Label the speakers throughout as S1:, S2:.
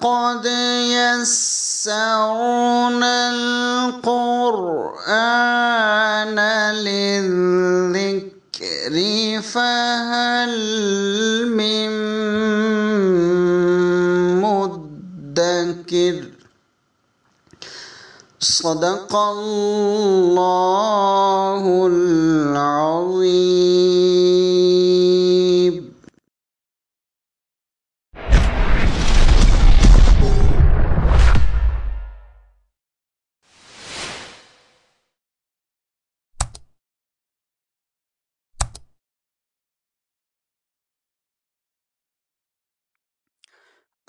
S1: قد يسرنا القرآن للذكر فهل من مدكر صدق الله العظيم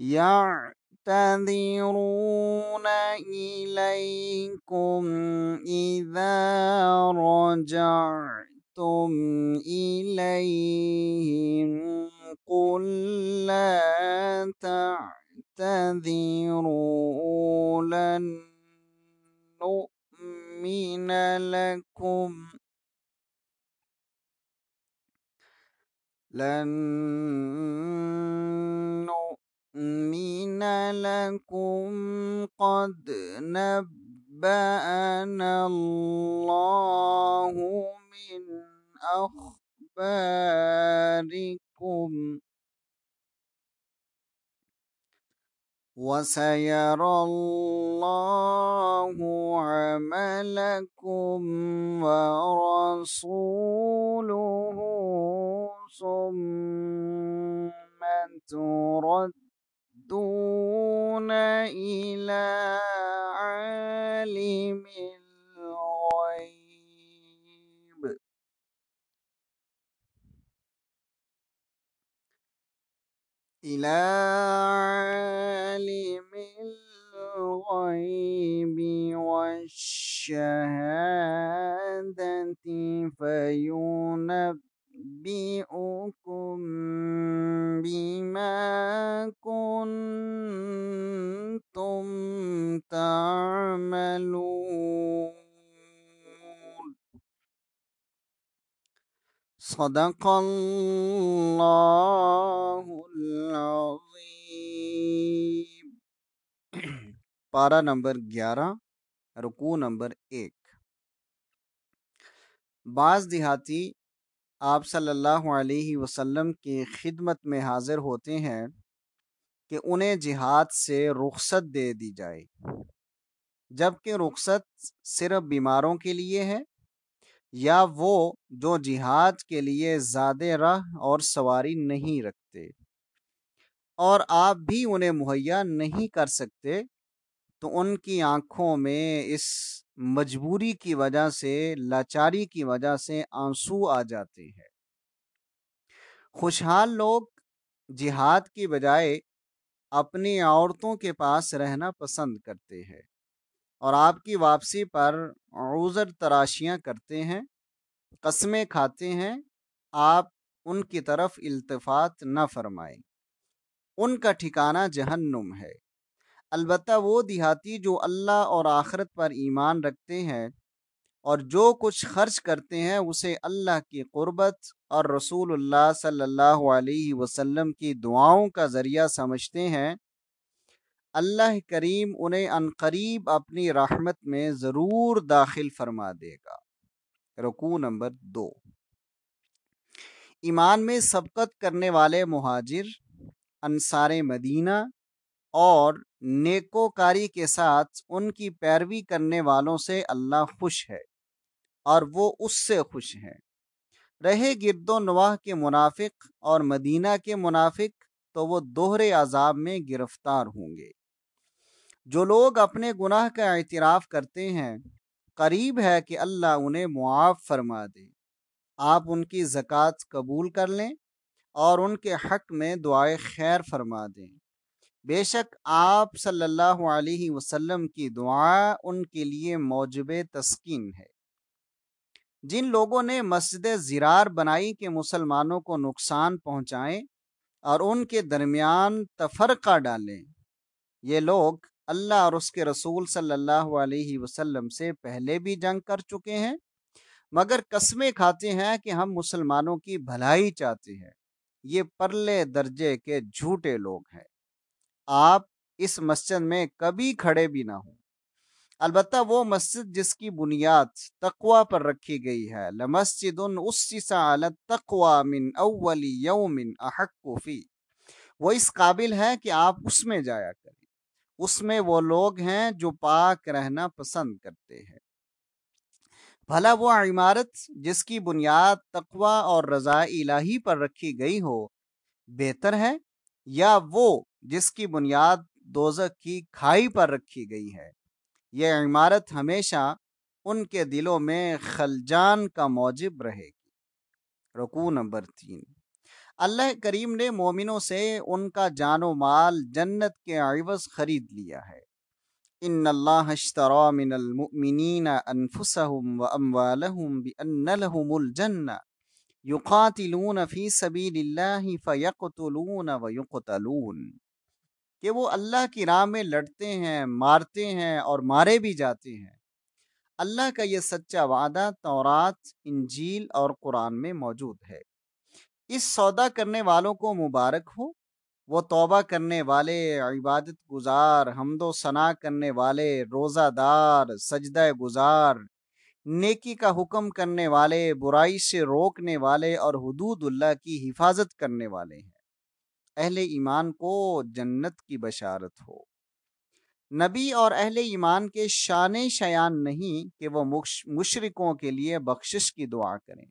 S1: يعتذرون إليكم إذا رجعتم إليهم قل لا تعتذروا لن نؤمن لكم لن نؤمن يؤمن لكم قد نبأنا الله من أخباركم وسيرى الله عملكم ورسوله ثم ترد يردون إلى عالم الغيب إلى عالم الغيب والشهادة فينبئ أنبئكم بما كنتم تعملون صدق الله العظيم पारा नंबर ग्यारह रुकू नंबर एक बाज देहाती आप सल्लल्लाहु अलैहि वसल्लम की खिदमत में हाजिर होते हैं कि उन्हें जिहाद से रुखसत दे दी जाए जबकि रुखसत सिर्फ बीमारों के लिए है या वो जो जिहाद के लिए ज़्यादा राह और सवारी नहीं रखते और आप भी उन्हें मुहैया नहीं कर सकते तो उनकी आँखों में इस मजबूरी की वजह से लाचारी की वजह से आंसू आ जाते हैं खुशहाल लोग जिहाद की बजाय अपनी औरतों के पास रहना पसंद करते हैं और आपकी वापसी पर उज़र तराशियां करते हैं कस्में खाते हैं आप उनकी तरफ इल्तफात न फरमाएं उनका ठिकाना जहन्नुम है अलबत् वो देहाती जो अल्लाह और आखरत पर ईमान रखते हैं और जो कुछ खर्च करते हैं उसे अल्लाह की क़ुरबत और रसूल सल्लल्लाहु अलैहि वसल्लम की दुआओं का ज़रिया समझते हैं अल्लाह करीम उन्हें अनकरीब अपनी रहमत में ज़रूर दाखिल फरमा देगा रकू नंबर दो ईमान में सबकत करने वाले महाजिर अनसार मदीना और नेकोकारी के साथ उनकी पैरवी करने वालों से अल्लाह खुश है और वो उससे खुश हैं रहे गिरदो नवाह के मुनाफिक और मदीना के मुनाफिक तो वो दोहरे अजाब में गिरफ्तार होंगे जो लोग अपने गुनाह का एतराफ़ करते हैं करीब है कि अल्लाह उन्हें मुआफ़ फरमा दे आप उनकी ज़क़़त कबूल कर लें और उनके हक में दुआए खैर फरमा दें बेशक आप सल्लल्लाहु अलैहि वसल्लम की दुआ उनके लिए मौजब तस्कीन है जिन लोगों ने मस्जिद ज़िरार बनाई कि मुसलमानों को नुकसान पहुँचाएं और उनके दरमियान तफरका डालें ये लोग अल्लाह और उसके रसूल सल्लल्लाहु अलैहि वसल्लम से पहले भी जंग कर चुके हैं मगर कस्में खाते हैं कि हम मुसलमानों की भलाई चाहते हैं ये परले दर्जे के झूठे लोग हैं आप इस मस्जिद में कभी खड़े भी ना हों अलबत् वो मस्जिद जिसकी बुनियाद तकवा पर रखी गई है लमस्जिद तकवा मिन अवली वो इस काबिल है कि आप उसमें जाया करें उसमें वो लोग हैं जो पाक रहना पसंद करते हैं भला वो इमारत जिसकी बुनियाद तकवा और रजा इलाही पर रखी गई हो बेहतर है या वो जिसकी बुनियाद दोजक की खाई पर रखी गई है यह इमारत हमेशा उनके दिलों में खलजान का मौजब रहेगी रकू नंबर तीन अल्लाह करीम ने मोमिनों से उनका जानो माल जन्नत के आवज खरीद लिया है इन अल्लाहरा युकातिलून फ़ी सबीलिल्लाहि फ़यक़तुलून व युक़तलून कि वो अल्लाह की राह में लड़ते हैं मारते हैं और मारे भी जाते हैं अल्लाह का ये सच्चा वादा तौरात इंजील और कुरान में मौजूद है इस सौदा करने वालों को मुबारक हो वो तौबा करने वाले इबादत गुजार हमदो सना करने वाले रोज़ादार सजदा गुजार नेकी का हुक्म करने वाले बुराई से रोकने वाले और हदूदुल्ला की हिफाजत करने वाले हैं अहले ईमान को जन्नत की बशारत हो नबी और अहले ईमान के शान शयान नहीं कि वो मुशरकों के लिए बख्शिश की दुआ करें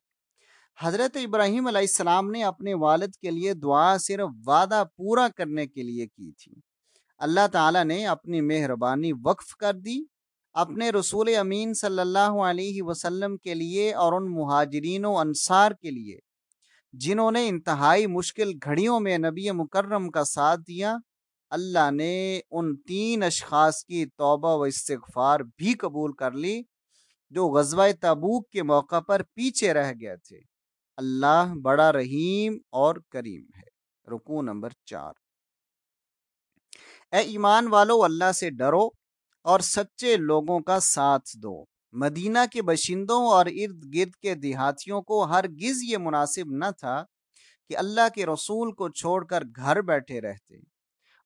S1: हज़रत इब्राहिम आसमाम ने अपने वालद के लिए दुआ सिर्फ वादा पूरा करने के लिए की थी अल्लाह ताला ने अपनी मेहरबानी वक्फ कर दी अपने रसूल अमीन सल्लल्लाहु अलैहि वसल्लम के लिए और उन महाजरीन अनसार के लिए जिन्होंने इंतहाई मुश्किल घड़ियों में नबी मुकर्रम का साथ दिया अल्लाह ने उन तीन अशखास की तोबा व इस्तफार भी कबूल कर ली जो गजवा तबूक के मौका पर पीछे रह गए थे अल्लाह बड़ा रहीम और करीम है रुकू नंबर चार ए ईमान वालों अल्लाह से डरो और सच्चे लोगों का साथ दो मदीना के बशिंदों और इर्द गिर्द के देहातियों को हर गिज ये मुनासिब न था कि अल्लाह के रसूल को छोड़कर घर बैठे रहते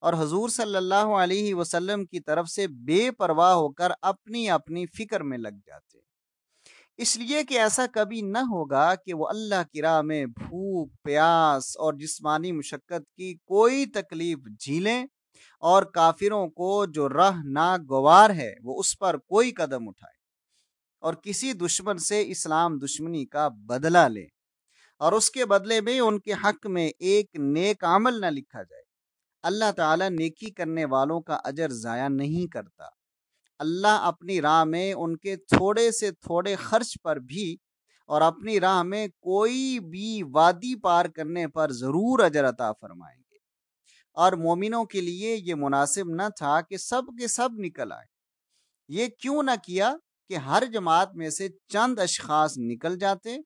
S1: और हजूर सल्लल्लाहु अलैहि वसल्लम की तरफ से बेपरवाह होकर अपनी अपनी फिक्र में लग जाते इसलिए कि ऐसा कभी न होगा कि वो अल्लाह की राह में भूख प्यास और जिस्मानी मुशक्क़त की कोई तकलीफ झीलें और काफिरों को जो राह नागवार है वो उस पर कोई कदम उठाए और किसी दुश्मन से इस्लाम दुश्मनी का बदला ले और उसके बदले में उनके हक में एक नेक आमल ना लिखा जाए अल्लाह ताला नेकी करने वालों का अजर ज़ाया नहीं करता अल्लाह अपनी राह में उनके थोड़े से थोड़े खर्च पर भी और अपनी राह में कोई भी वादी पार करने पर ज़रूर अजर अता फरमाएंगे और मोमिनों के लिए ये मुनासिब न था कि सब के सब निकल आए ये क्यों ना किया कि हर जमात में से चंद अशखास निकल जाते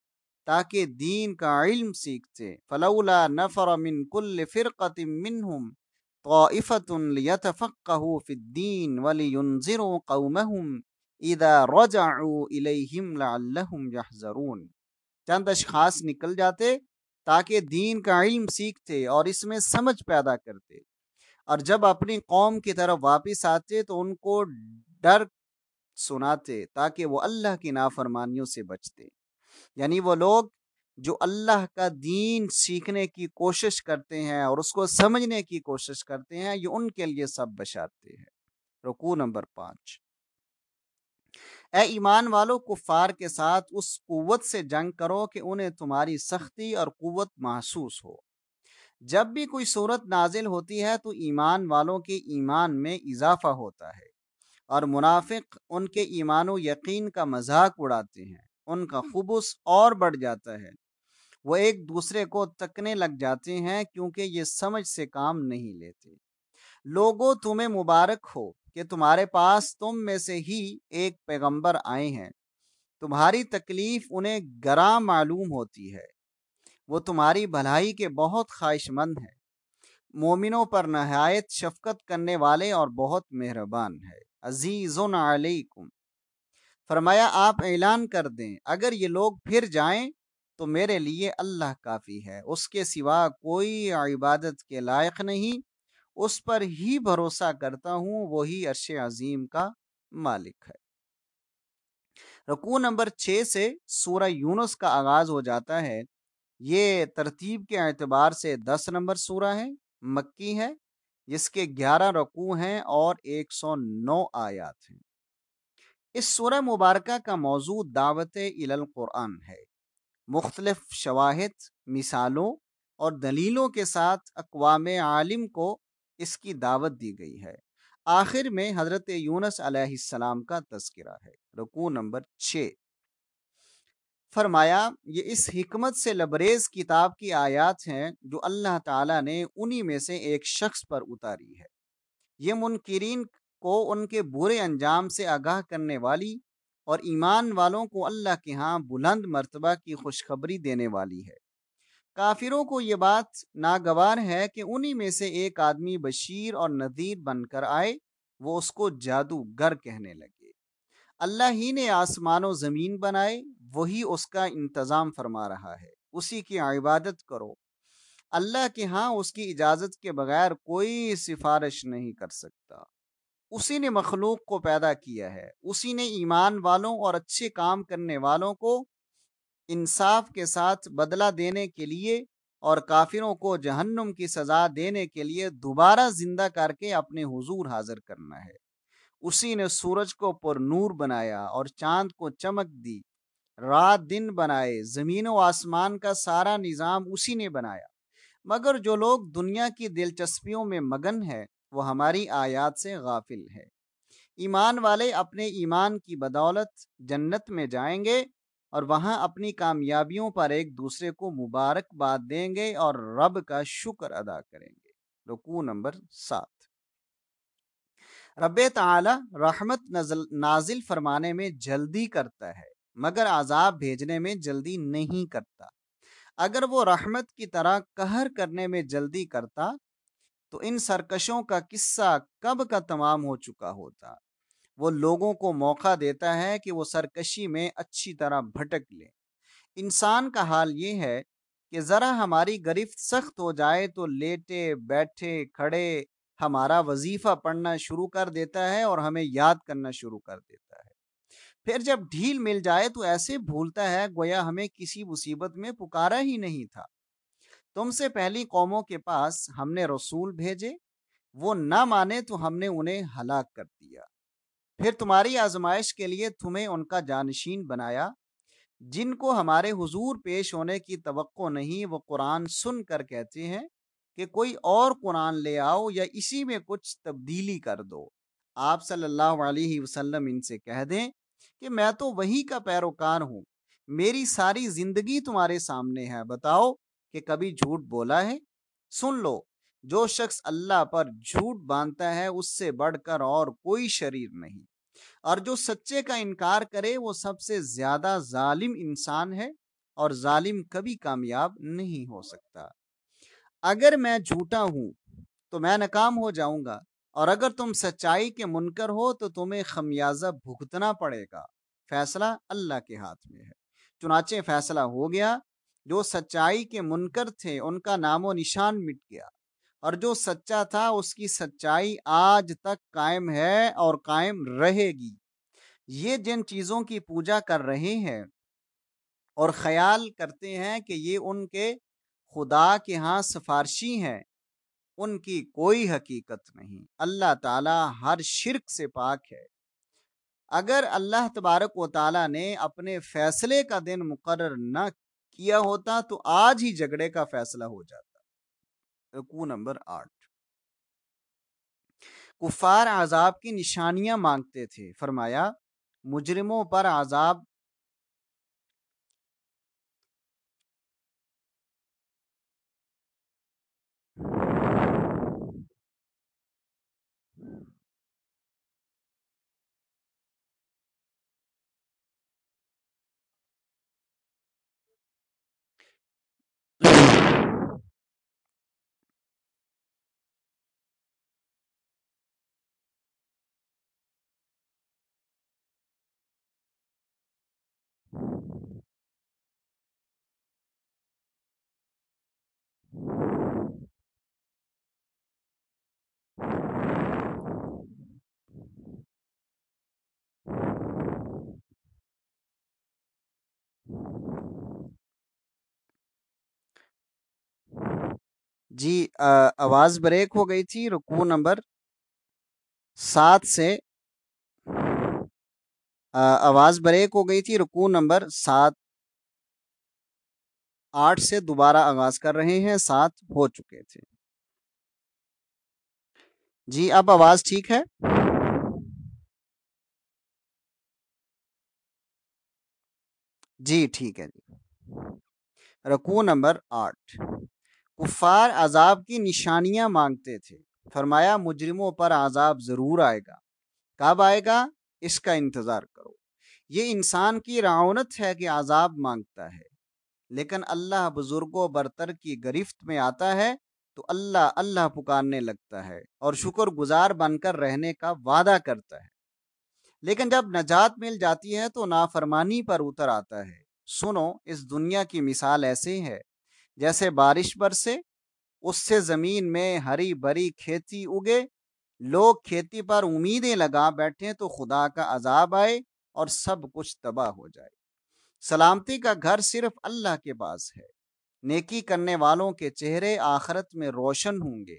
S1: ताकि दीन का इल्म सीखते फलौला नफर मिन कुल फ़िरक़त मिनहुम तोफ़तफ़क़ू फ़िद्दीन वलियुनज़िर कौमहम इदा रजाऊ इलैहिम लअल्लहुम यहज़रून चंद अशखास निकल जाते ताकि दीन का इल्म सीखते और इसमें समझ पैदा करते और जब अपनी कौम की तरफ वापिस आते तो उनको डर सुनाते ताकि वो अल्लाह की नाफरमानियों से बचते यानी वो लोग जो अल्लाह का दीन सीखने की कोशिश करते हैं और उसको समझने की कोशिश करते हैं ये उनके लिए सब बशाते हैं रुकू नंबर पाँच ए ईमान वालों कुफार के साथ उस कुत से जंग करो कि उन्हें तुम्हारी सख्ती और कुत महसूस हो जब भी कोई सूरत नाजिल होती है तो ईमान वालों के ईमान में इजाफा होता है और मुनाफिक उनके ईमान व यकीन का मजाक उड़ाते हैं उनका खुबस और बढ़ जाता है वो एक दूसरे को तकने लग जाते हैं क्योंकि ये समझ से काम नहीं लेते लोगों तुम्हें मुबारक हो कि तुम्हारे पास तुम में से ही एक पैगंबर आए हैं तुम्हारी तकलीफ उन्हें गरा मालूम होती है वो तुम्हारी भलाई के बहुत ख्वाहिशमंद है मोमिनों पर नहायत शफकत करने वाले और बहुत मेहरबान है अजीज़ुन अलैकुम फरमाया आप ऐलान कर दें अगर ये लोग फिर जाएं तो मेरे लिए अल्लाह काफ़ी है उसके सिवा कोई इबादत के लायक नहीं उस पर ही भरोसा करता हूँ वही अरश अजीम का मालिक है रकू नंबर छः से सूरह यूनुस का आगाज़ हो जाता है ये तरतीब के अतबार से दस नंबर सूरह है मक्की है जिसके 11 रकू हैं और 109 आयात हैं इस सूर मुबारक का मौजूद दावत इलल कुरान है मुख्तलफ शवाहद मिसालों और दलीलों के साथ अकवाम आलिम को इसकी दावत दी गई है आखिर में हज़रत यूनस का तस्करा है रकू नंबर छः फरमाया ये इस हिकमत से लबरेज किताब की आयत हैं जो अल्लाह ताला ने उन्हीं में से एक शख्स पर उतारी है ये मुनकरीन को उनके बुरे अंजाम से आगाह करने वाली और ईमान वालों को अल्लाह के यहाँ बुलंद मरतबा की खुशखबरी देने वाली है काफिरों को ये बात नागवार है कि उन्हीं में से एक आदमी बशीर और नदीर बनकर आए वो उसको जादूगर कहने लगे अल्लाह ही ने आसमान ज़मीन बनाए वही उसका इंतज़ाम फरमा रहा है उसी की इबादत करो अल्लाह के हाँ उसकी इजाज़त के बगैर कोई सिफारिश नहीं कर सकता उसी ने मखलूक को पैदा किया है उसी ने ईमान वालों और अच्छे काम करने वालों को इंसाफ के साथ बदला देने के लिए और काफिरों को जहन्नुम की सज़ा देने के लिए दोबारा ज़िंदा करके अपने हुजूर हाजिर करना है उसी ने सूरज को पर नूर बनाया और चांद को चमक दी रात दिन बनाए जमीन व आसमान का सारा निज़ाम उसी ने बनाया मगर जो लोग दुनिया की दिलचस्पियों में मगन है वो हमारी आयात से गाफिल है ईमान वाले अपने ईमान की बदौलत जन्नत में जाएंगे और वहाँ अपनी कामयाबियों पर एक दूसरे को मुबारकबाद देंगे और रब का शुक्र अदा करेंगे रुकू नंबर सात रब ताला रहमत नाजिल फरमाने में जल्दी करता है मगर आज़ाब भेजने में जल्दी नहीं करता अगर वो रहमत की तरह कहर करने में जल्दी करता तो इन सरकशों का किस्सा कब का तमाम हो चुका होता वो लोगों को मौका देता है कि वो सरकशी में अच्छी तरह भटक लें इंसान का हाल ये है कि ज़रा हमारी गिरफ्त सख्त हो जाए तो लेटे बैठे खड़े हमारा वजीफा पढ़ना शुरू कर देता है और हमें याद करना शुरू कर देता है फिर जब ढील मिल जाए तो ऐसे भूलता है गोया हमें किसी मुसीबत में पुकारा ही नहीं था तुमसे पहली कौमों के पास हमने रसूल भेजे वो ना माने तो हमने उन्हें हलाक कर दिया फिर तुम्हारी आजमाइश के लिए तुम्हें उनका जानशीन बनाया जिनको हमारे हुजूर पेश होने की तवक्को नहीं वो कुरान सुन कर कहते हैं कि कोई और कुरान ले आओ या इसी में कुछ तब्दीली कर दो आप सल्लल्लाहु अलैहि वसल्लम इनसे कह दें कि मैं तो वही का पैरोकार हूँ मेरी सारी ज़िंदगी तुम्हारे सामने है बताओ कि कभी झूठ बोला है सुन लो जो शख्स अल्लाह पर झूठ बांधता है उससे बढ़कर और कोई शरीर नहीं और जो सच्चे का इनकार करे वो सबसे ज़्यादा जालिम इंसान है और जालिम कभी कामयाब नहीं हो सकता अगर मैं झूठा हूं तो मैं नाकाम हो जाऊंगा और अगर तुम सच्चाई के मुनकर हो तो तुम्हें खमियाजा भुगतना पड़ेगा फैसला अल्लाह के हाथ में है चुनाचे फैसला हो गया जो सच्चाई के मुनकर थे उनका नामो निशान मिट गया और जो सच्चा था उसकी सच्चाई आज तक कायम है और कायम रहेगी ये जिन चीज़ों की पूजा कर रहे हैं और ख्याल करते हैं कि ये उनके खुदा के यहाँ सिफारशी हैं उनकी कोई हकीकत नहीं अल्लाह ताला हर शिरक से पाक है अगर अल्लाह तबारक व ताला ने अपने फैसले का दिन मुकर न किया होता तो आज ही झगड़े का फैसला हो जाता रकू नंबर आठ कुफार आजाब की निशानियां मांगते थे फरमाया मुजरिमों पर आजाब जी आवाज ब्रेक हो गई थी रुकू नंबर सात से आवाज ब्रेक हो गई थी रुकू नंबर सात आठ से दोबारा आगाज कर रहे हैं सात हो चुके थे जी अब आवाज ठीक है जी ठीक है जी रकू नंबर आठ कुफार आजाब की निशानियां मांगते थे फरमाया मुजरिमों पर आजाब जरूर आएगा कब आएगा इसका इंतजार करो ये इंसान की रावनत है कि आजाब मांगता है लेकिन अल्लाह बुजुर्गों बरतर की गिरफ्त में आता है तो अल्लाह अल्लाह पुकारने लगता है और शुक्र गुजार बनकर रहने का वादा करता है लेकिन जब नजात मिल जाती है तो नाफरमानी पर उतर आता है सुनो इस दुनिया की मिसाल ऐसे है जैसे बारिश बरसे उससे ज़मीन में हरी भरी खेती उगे लोग खेती पर उम्मीदें लगा बैठे तो खुदा का अजाब आए और सब कुछ तबाह हो जाए सलामती का घर सिर्फ अल्लाह के पास है नेकी करने वालों के चेहरे आखरत में रोशन होंगे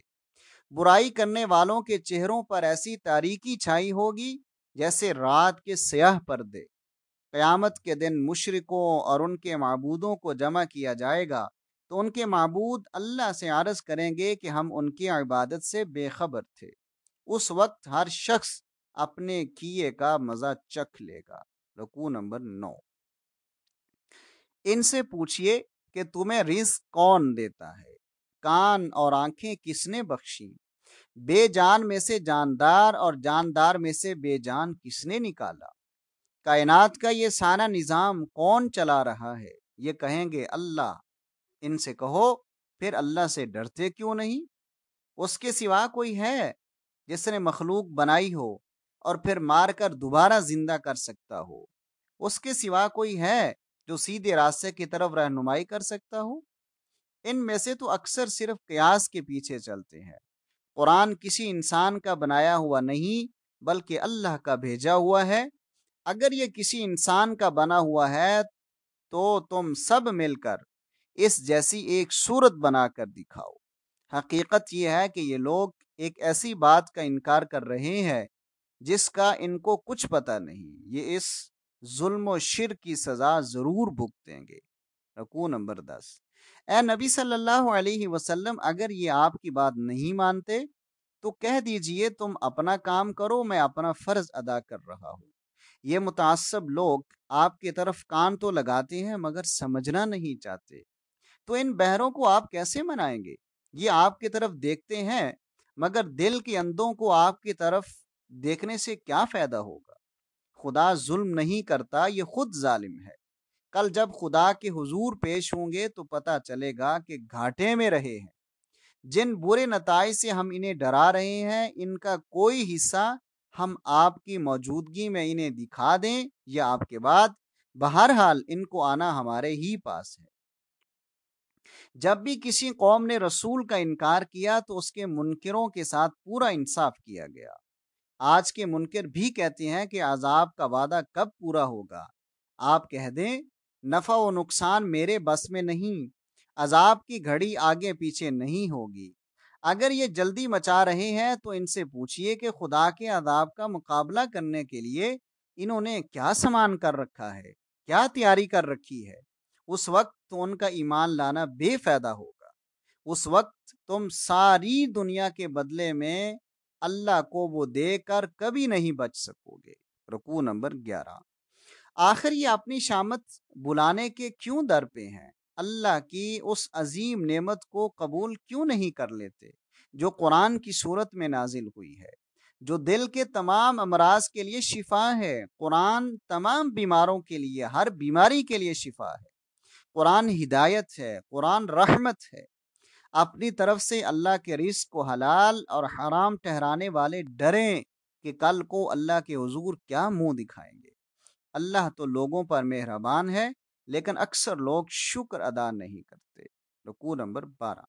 S1: बुराई करने वालों के चेहरों पर ऐसी तारीकी छाई होगी जैसे रात के सयाह पर्दे क़यामत के दिन मुशरकों और उनके मबूदों को जमा किया जाएगा तो उनके मबूद अल्लाह से आरज़ करेंगे कि हम उनकी इबादत से बेखबर थे उस वक्त हर शख्स अपने किए का मज़ा चख लेगा रकू नंबर नौ इनसे पूछिए कि तुम्हें रिस्क कौन देता है कान और आंखें किसने बख्शी बेजान में से जानदार और जानदार में से बेजान किसने निकाला कायनात का ये सारा निज़ाम कौन चला रहा है ये कहेंगे अल्लाह इनसे कहो फिर अल्लाह से डरते क्यों नहीं उसके सिवा कोई है जिसने मखलूक बनाई हो और फिर मार कर दोबारा जिंदा कर सकता हो उसके सिवा कोई है जो सीधे रास्ते की तरफ रहनुमाई कर सकता इन इनमें से तो अक्सर सिर्फ कयास के पीछे चलते हैं कुरान किसी इंसान का बनाया हुआ नहीं बल्कि अल्लाह का भेजा हुआ है अगर ये किसी इंसान का बना हुआ है तो तुम सब मिलकर इस जैसी एक सूरत बना कर दिखाओ हकीकत यह है कि ये लोग एक ऐसी बात का इनकार कर रहे हैं जिसका इनको कुछ पता नहीं ये इस जुल्म शिर की सज़ा ज़रूर भुगतेंगे रकू नंबर दस ए नबी सल्लल्लाहु अलैहि वसल्लम अगर ये आपकी बात नहीं मानते तो कह दीजिए तुम अपना काम करो मैं अपना फ़र्ज अदा कर रहा हूँ ये मुतासब लोग आपकी तरफ कान तो लगाते हैं मगर समझना नहीं चाहते तो इन बहरों को आप कैसे मनाएंगे ये आपकी तरफ देखते हैं मगर दिल के अंदों को आपकी तरफ देखने से क्या फ़ायदा होगा खुदा जुल्म नहीं करता ये खुद जालिम है कल जब खुदा के हुजूर पेश होंगे तो पता चलेगा कि घाटे में रहे हैं जिन बुरे नतज से हम इन्हें डरा रहे हैं इनका कोई हिस्सा हम आपकी मौजूदगी में इन्हें दिखा दें या आपके बाद बहरहाल इनको आना हमारे ही पास है जब भी किसी कौम ने रसूल का इनकार किया तो उसके मुनकरों के साथ पूरा इंसाफ किया गया आज के मुनकर भी कहते हैं कि आज़ाब का वादा कब पूरा होगा आप कह दें नफ़ा व नुकसान मेरे बस में नहीं अजाब की घड़ी आगे पीछे नहीं होगी अगर ये जल्दी मचा रहे हैं तो इनसे पूछिए कि खुदा के अजाब का मुकाबला करने के लिए इन्होंने क्या सामान कर रखा है क्या तैयारी कर रखी है उस वक्त तो उनका ईमान लाना बेफायदा होगा उस वक्त तुम सारी दुनिया के बदले में अल्लाह को वो देकर कभी नहीं बच सकोगे रुकू नंबर ग्यारह आखिर ये अपनी शामत बुलाने के क्यों दर पे हैं अल्लाह की उस अजीम नेमत को कबूल क्यों नहीं कर लेते जो कुरान की सूरत में नाजिल हुई है जो दिल के तमाम अमराज के लिए शिफा है कुरान तमाम बीमारों के लिए हर बीमारी के लिए शिफा है कुरान हिदायत है कुरान रहमत है अपनी तरफ से अल्लाह के रिस्क को हलाल और हराम ठहराने वाले डरें कि कल को अल्लाह के हजूर क्या मुंह दिखाएंगे अल्लाह तो लोगों पर मेहरबान है लेकिन अक्सर लोग शुक्र अदा नहीं करते रकू नंबर बारह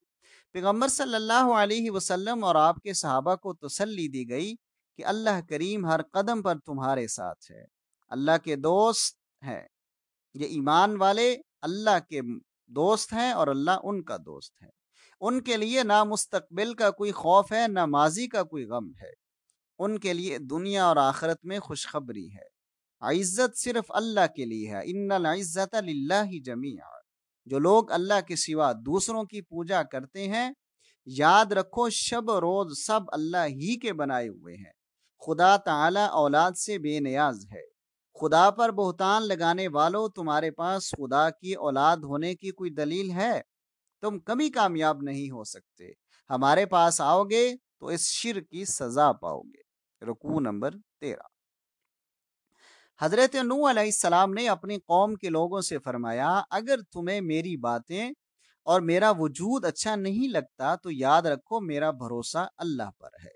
S1: पैगम्बर सल्लल्लाहु अलैहि वसल्लम और आपके सहाबा को तसल्ली दी गई कि अल्लाह करीम हर कदम पर तुम्हारे साथ है अल्लाह के दोस्त हैं ये ईमान वाले अल्लाह के दोस्त हैं और अल्लाह उनका दोस्त है उनके लिए ना मुस्तबिल का कोई खौफ है ना माजी का कोई गम है उनके लिए दुनिया और आखरत में खुशखबरी है इज़्ज़त सिर्फ अल्लाह के लिए है इन इज़्ज़त ही जमी जो लोग अल्लाह के सिवा दूसरों की पूजा करते हैं याद रखो शब रोज सब अल्लाह ही के बनाए हुए हैं खुदा ताला औलाद से बेनियाज है खुदा पर बहुतान लगाने वालों तुम्हारे पास खुदा की औलाद होने की कोई दलील है तुम कभी कामयाब नहीं हो सकते हमारे पास आओगे तो इस शिर की सजा पाओगे रुकू नंबर तेरह हजरत नू सलाम ने अपनी कौम के लोगों से फरमाया अगर तुम्हें मेरी बातें और मेरा वजूद अच्छा नहीं लगता तो याद रखो मेरा भरोसा अल्लाह पर है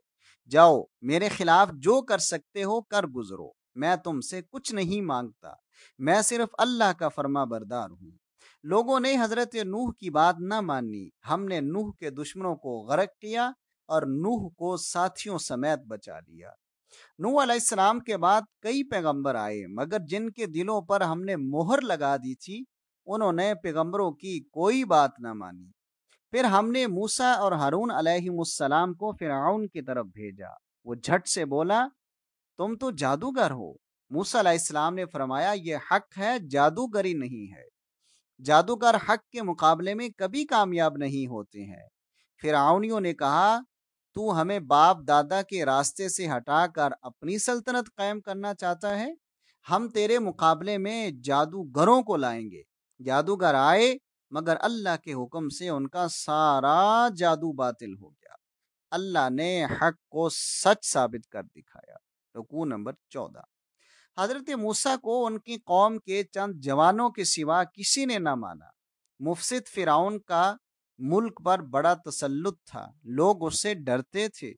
S1: जाओ मेरे खिलाफ जो कर सकते हो कर गुजरो मैं तुमसे कुछ नहीं मांगता मैं सिर्फ अल्लाह का फर्मा बरदार हूँ लोगों ने हजरत नूह की बात न मानी हमने नूह के दुश्मनों को गर्क किया और नूह को साथियों समेत बचा लिया नूह अलैहिस्सलाम के बाद कई पैगंबर आए मगर जिनके दिलों पर हमने मोहर लगा दी थी उन्होंने पैगंबरों की कोई बात न मानी फिर हमने मूसा और हारून अलैहिस्सलाम को फिरआउन की तरफ भेजा वो झट से बोला तुम तो जादूगर हो मूसा अलैहिस्सलाम ने फरमाया ये हक है जादूगरी नहीं है जादूगर हक के मुकाबले में कभी कामयाब नहीं होते हैं फिर आउनियों ने कहा तू हमें बाप दादा के रास्ते से हटाकर अपनी सल्तनत कायम करना चाहता है हम तेरे मुकाबले में जादूगरों को लाएंगे जादूगर आए मगर अल्लाह के हुक्म से उनका सारा जादू बातिल हो गया अल्लाह ने हक को सच साबित कर दिखाया रुकू नंबर चौदह हजरत मूसा को उनकी कौम के चंद जवानों के सिवा किसी ने ना माना मुफसद फिराउन का मुल्क पर बड़ा तसल्लुत था लोग उससे डरते थे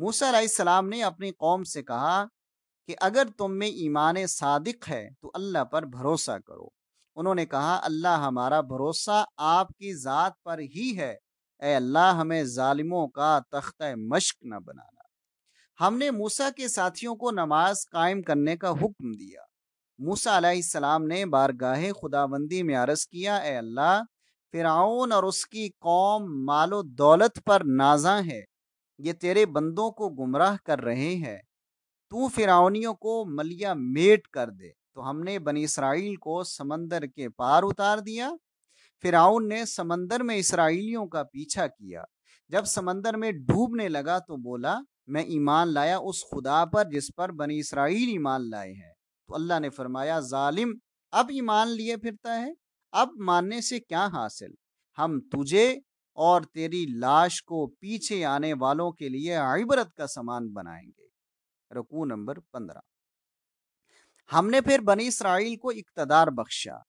S1: मूसा सलाम ने अपनी कौम से कहा कि अगर तुम में ईमान सादिक है तो अल्लाह पर भरोसा करो उन्होंने कहा अल्लाह हमारा भरोसा आपकी ज़ात पर ही है ए अल्लाह हमें ालिमों का तख्त मश्क न बना हमने मूसा के साथियों को नमाज कायम करने का हुक्म दिया मूसा अलैहिस्सलाम ने बारगाह खुदाबंदी में अर्ज किया ए अल्लाह फिराउन और उसकी कौम मालो दौलत पर नाजा है ये तेरे बंदों को गुमराह कर रहे हैं तू फिराउनियों को मलिया मेट कर दे तो हमने बनी इसराइल को समंदर के पार उतार दिया फिराउन ने समंदर में इसराइलियों का पीछा किया जब समंदर में डूबने लगा तो बोला मैं ईमान लाया उस खुदा पर जिस पर बनी इसराइल ईमान लाए हैं तो अल्लाह ने फरमाया जालिम अब ईमान लिए फिरता है अब मानने से क्या हासिल हम तुझे और तेरी लाश को पीछे आने वालों के लिए आबरत का सामान बनाएंगे रकू नंबर पंद्रह हमने फिर बनी इसराइल को इकतदार बख्शा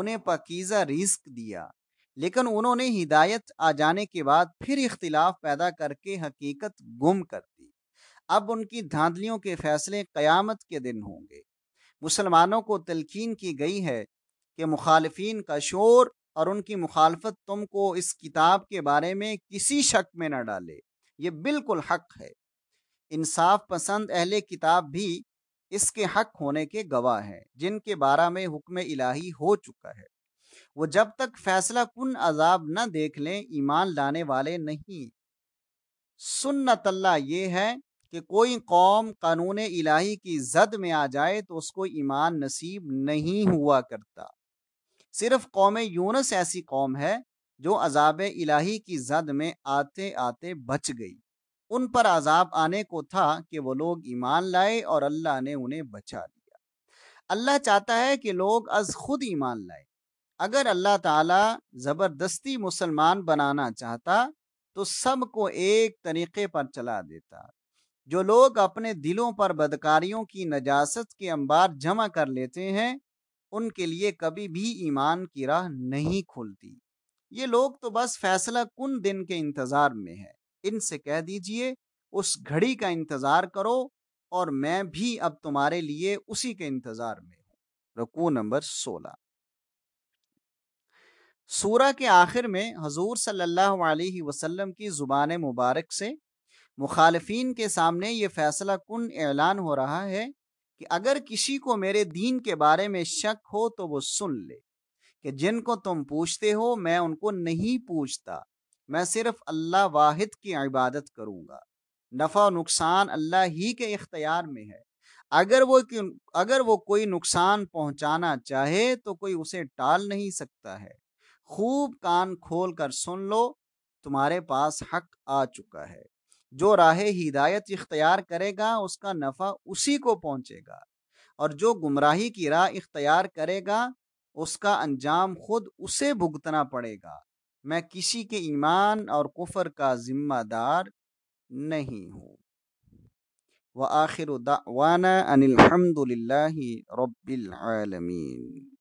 S1: उन्हें पकीज़ा रिस्क दिया लेकिन उन्होंने हिदायत आ जाने के बाद फिर इख्तिलाफ पैदा करके हकीकत गुम कर अब उनकी धांधलियों के फैसले क़यामत के दिन होंगे मुसलमानों को तलखीन की गई है कि मुखालफी का शोर और उनकी मुखालफत तुमको इस किताब के बारे में किसी शक में न डाले ये बिल्कुल हक है इंसाफ पसंद अहले किताब भी इसके हक होने के गवाह हैं जिनके बारे में हुक्म इलाही हो चुका है वो जब तक फैसला कन अजाब न देख लें ईमान लाने वाले नहीं सुन्नतल्ला ये है कि कोई कौम कानून इलाही की जद में आ जाए तो उसको ईमान नसीब नहीं हुआ करता सिर्फ कौम यूनस ऐसी कौम है जो अजाब इलाही की जद में आते आते बच गई उन पर अजाब आने को था कि वो लोग ईमान लाए और अल्लाह ने उन्हें बचा लिया अल्लाह चाहता है कि लोग अज खुद ईमान लाए अगर अल्लाह ताला ज़बरदस्ती मुसलमान बनाना चाहता तो सब को एक तरीक़े पर चला देता जो लोग अपने दिलों पर बदकारियों की नजासत के अंबार जमा कर लेते हैं उनके लिए कभी भी ईमान की राह नहीं खुलती ये लोग तो बस फैसला कुन दिन के इंतज़ार में है इनसे कह दीजिए उस घड़ी का इंतज़ार करो और मैं भी अब तुम्हारे लिए उसी के इंतज़ार में हूँ रकू नंबर सोलह सूरा के आखिर में हजूर सल्लल्लाहु अलैहि वसल्लम की ज़ुबान मुबारक से मुखालफन के सामने ये फैसला कन ऐलान हो रहा है कि अगर किसी को मेरे दीन के बारे में शक हो तो वो सुन ले कि जिनको तुम पूछते हो मैं उनको नहीं पूछता मैं सिर्फ अल्लाह वाहिद की इबादत करूँगा नफ़ा नुकसान अल्लाह ही के इख्तियार में है अगर वो अगर वो कोई नुकसान पहुंचाना चाहे तो कोई उसे टाल नहीं सकता है खूब कान खोल कर सुन लो तुम्हारे पास हक आ चुका है जो राह हिदायत इख्तियार करेगा उसका नफ़ा उसी को पहुंचेगा और जो गुमराही की राह इख्तियार करेगा उसका अंजाम खुद उसे भुगतना पड़ेगा मैं किसी के ईमान और कुफर का ज़िम्मेदार नहीं हूँ व आखिर दावाना अनिलहमदिल्ला रबालमीन